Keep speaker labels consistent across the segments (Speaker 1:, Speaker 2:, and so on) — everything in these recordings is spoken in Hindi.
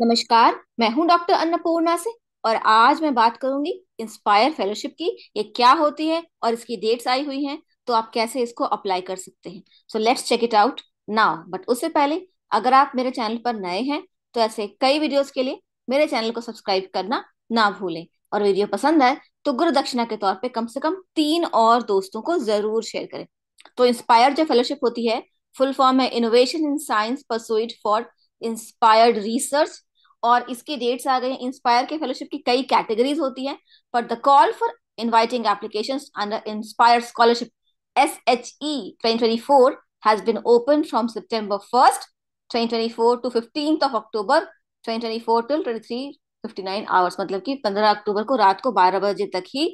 Speaker 1: नमस्कार मैं हूं डॉक्टर अन्नपूर्णा से और आज मैं बात करूंगी इंस्पायर फेलोशिप की ये क्या होती है और इसकी डेट्स आई हुई हैं तो आप कैसे इसको अप्लाई कर सकते हैं so let's check it out now but उससे पहले अगर आप मेरे चैनल पर नए हैं तो ऐसे कई वीडियोस के लिए मेरे चैनल को सब्सक्राइब करना ना भूलें और वीडियो पसंद आए तो गुरु दक्षिणा के तौर पर कम से कम तीन और दोस्तों को जरूर शेयर करें तो इंस्पायर जो फेलोशिप होती है फुल फॉर्म है innovation in science pursuit for inspired research और इसके डेट्स आ गए हैं इंस्पायर के फेलोशिप की कई कैटेगरीज होती हैं but the call for inviting application under INSPIRE scholarship S H E twenty twenty four has been open from September first twenty twenty four to fifteen of October twenty twenty four to twenty three fifty nine hours मतलब कि पंद्रह अक्टूबर को रात को बारह बजे तक ही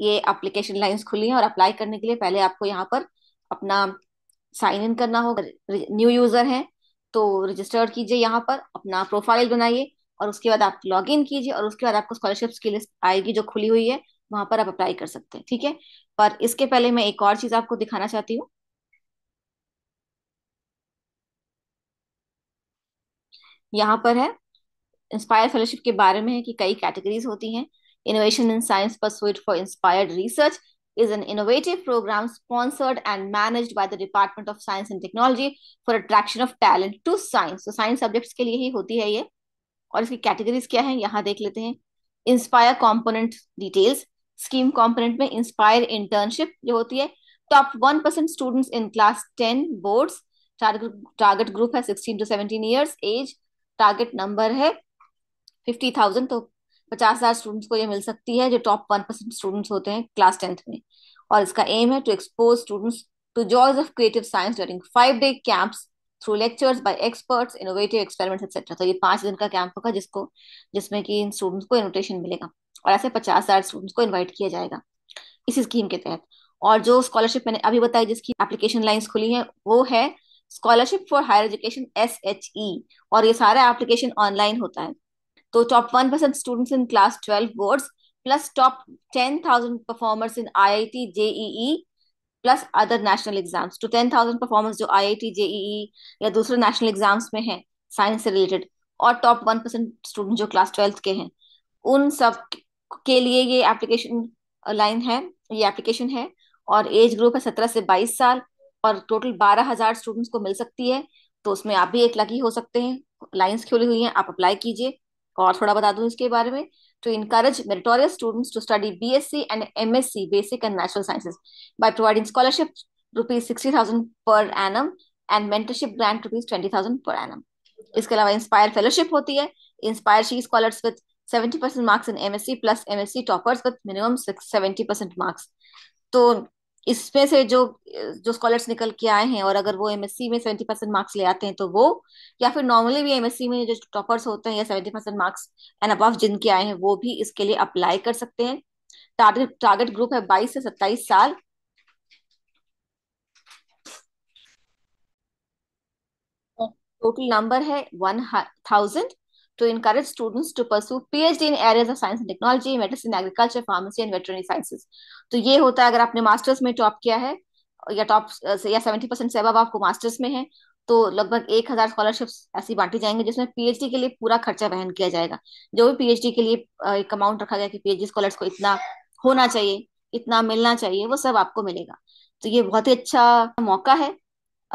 Speaker 1: ये अप्लीकेशन लाइन्स खुली हैं और अप्लाई करने के लिए पहले आपको यहाँ पर अपना साइन इन करना होगा न्यू यूजर हैं तो रजिस्टर कीजिए यहाँ पर अपना प्रोफाइल बनाइए और उसके बाद आप लॉग इन कीजिए और उसके बाद आपको स्कॉलरशिप की लिस्ट आएगी जो खुली हुई है वहां पर आप अप्लाई कर सकते हैं ठीक है पर इसके पहले मैं एक और चीज आपको दिखाना चाहती हूँ यहाँ पर है इंस्पायर फेलोशिप के बारे में है कि कई कैटेगरीज होती हैं innovation in science pursuit for inspired research is an innovative program sponsored and managed by the Department of Science and Technology for attraction of talent to science. तो साइंस सब्जेक्ट्स के लिए ही होती है ये और इसकी कैटेगरीज क्या है यहाँ देख लेते हैं INSPIRE component details scheme component में इंस्पायर इंटर्नशिप जो होती है top one percent students in class ten boards target group है sixteen to seventeen years age target number है फिफ्टी थाउजेंड तो पचास हजार स्टूडेंट्स को ये मिल सकती है जो टॉप वन परसेंट स्टूडेंट्स होते हैं क्लास टेंथ में और इसका एम है to expose students to joys of creative science during five day camps through lectures by experts innovative experiments etcetera तो ये पांच दिन का कैंप होगा जिसको जिसमें कि इन स्टूडेंट्स को इन्विटेशन मिलेगा और ऐसे पचास हजार स्टूडेंट्स को इन्वाइट किया जाएगा इस स्कीम के तहत और जो स्कॉलरशिप मैंने अभी बताई जिसकी एप्लीकेशन लाइन्स खुली है वो है scholarship for higher education S H E और ये सारा एप्लीकेशन ऑनलाइन होता है तो in class twelve board plus top ten thousand performers in I I T JEE plus other national exams to ten thousand performance जो आई आई टी जेई या दूसरे नेशनल एग्जाम्स में है साइंस से रिलेटेड और टॉप वन परसेंट स्टूडेंट जो क्लास ट्वेल्थ के हैं उन सब के लिए ये एप्लीकेशन लाइन uh, है ये एप्लीकेशन है और एज ग्रुप है सत्रह से बाईस साल और टोटल बारह हजार स्टूडेंट्स को मिल सकती है तो उसमें आप भी एक लकी हो सकते हैं लाइन्स खुली हुई हैं आप अप्लाई कीजिए और थोड़ा बता दू इसके बारे में to encourage meritorious students to study BSc and MSc basic and natural sciences by providing scholarship rupees sixty thousand per annum and mentorship grant rupees twenty thousand per annum इसके अलावा इंस्पायर फेलोशिप होती है INSPIRE SHE scholars with seventy percent marks in MSc plus MSc toppers with minimum seventy percent marks तो इसमें से जो जो स्कॉलर्स निकल के आए हैं और अगर वो एमएससी में सेवेंटी परसेंट मार्क्स ले आते हैं तो वो या फिर नॉर्मली भी एमएससी में जो टॉपर्स होते हैं या seventy percent marks and above जिनके आए हैं वो भी इसके लिए अप्लाई कर सकते हैं टारगेट टारगेट ग्रुप है बाईस से सत्ताईस साल टोटल नंबर है one thousand to encourage students to pursue PhD in areas of science and technology, medicine, agriculture, pharmacy and veterinary sciences. तो ये होता है अगर आपने मास्टर्स में टॉप किया है या टॉप या सेवेंटी परसेंट से अब आपको मास्टर्स में है तो लगभग एक हजार स्कॉलरशिप ऐसी बांटी जाएंगे जिसमें पीएचडी के लिए पूरा खर्चा वहन किया जाएगा जो भी पीएचडी के लिए एक अमाउंट रखा गया कि पीएचडी स्कॉलर्स को इतना होना चाहिए इतना मिलना चाहिए वो सब आपको मिलेगा तो ये बहुत ही अच्छा मौका है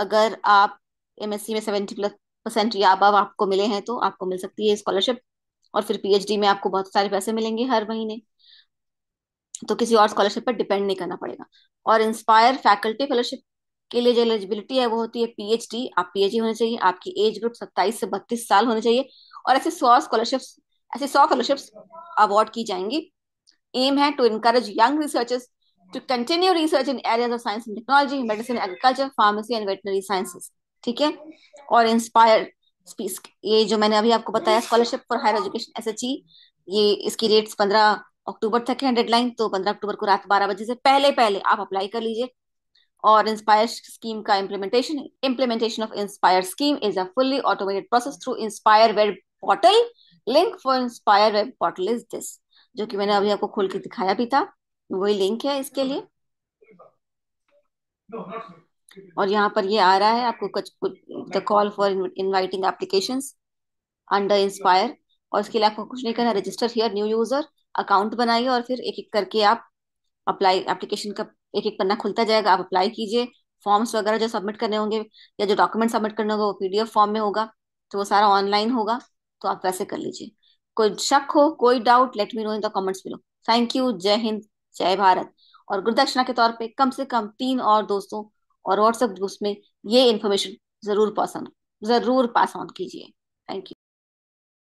Speaker 1: अगर आप एमएससी में सेवेंटी प्लस परसेंट या अब आपको मिले हैं तो आपको मिल सकती है स्कॉलरशिप और फिर पीएचडी में आपको बहुत सारे पैसे मिलेंगे हर महीने तो किसी और स्कॉलरशिप पर डिपेंड नहीं करना पड़ेगा और इंस्पायर फैकल्टी फेलोशिप के लिए जो एलिजिबिलिटी है वो होती है पीएचडी आप पीएचडी होने चाहिए आपकी एज ग्रुप सत्ताईस से बत्तीस साल होने चाहिए और ऐसे सौ स्कॉलरशिप ऐसे सौ फेलोशिप अवार्ड की जाएंगी एम है to encourage young researchers to continue research in areas of science and technology medicine agriculture pharmacy and veterinary sciences. ठीक है और इंस्पायर स्पीस ये जो मैंने अभी आपको बताया scholarship for higher education S ये इसकी रेट्स पंद्रह अक्टूबर तक है डेडलाइन तो पंद्रह अक्टूबर को रात बारह बजे से पहले पहले आप अप्लाई कर लीजिए और इंस्पायर स्कीम का implementation implementation of INSPIRE scheme is a fully automated process through INSPIRE web portal link for INSPIRE web portal is this जो कि मैंने अभी आपको खोल के दिखाया भी था वही लिंक है इसके लिए और यहाँ पर ये आ रहा है आपको कुछ the call for inviting applications under INSPIRE और इसके लिए आपको कुछ नहीं करना register here new user account बनाइए और फिर एक एक करके आप अप्लाई एप्लीकेशन का एक एक पन्ना खुलता जाएगा आप अप्लाई कीजिए फॉर्म्स वगैरह जो सबमिट करने होंगे या जो डॉक्यूमेंट सबमिट करने होंगे वो पीडीएफ फॉर्म में होगा तो वो सारा ऑनलाइन होगा तो आप वैसे कर लीजिए कोई शक हो कोई doubt let me know in the comments below thank you जय हिंद जय भारत और गुरुदक्षिणा के तौर पे कम से कम तीन और दोस्तों और व्हाट्सएप ग्रुप्स में ये इन्फॉर्मेशन ज़रूर पास ऑन ज़रूर पास ऑन कीजिए थैंक यू